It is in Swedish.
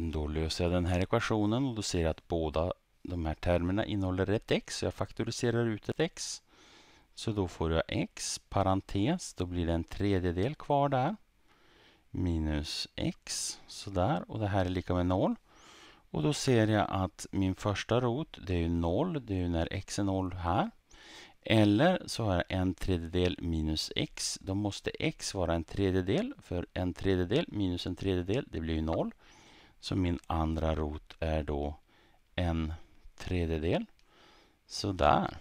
Då löser jag den här ekvationen och då ser jag att båda de här termerna innehåller ett x. Jag faktoriserar ut ett x. Så då får jag x parentes, då blir det en tredjedel kvar där. Minus x, sådär. Och det här är lika med noll. Och då ser jag att min första rot, det är ju noll. Det är ju när x är noll här. Eller så har jag en tredjedel minus x. Då måste x vara en tredjedel. För en tredjedel minus en tredjedel, det blir ju noll. Så min andra rot är då en tredjedel. Sådär.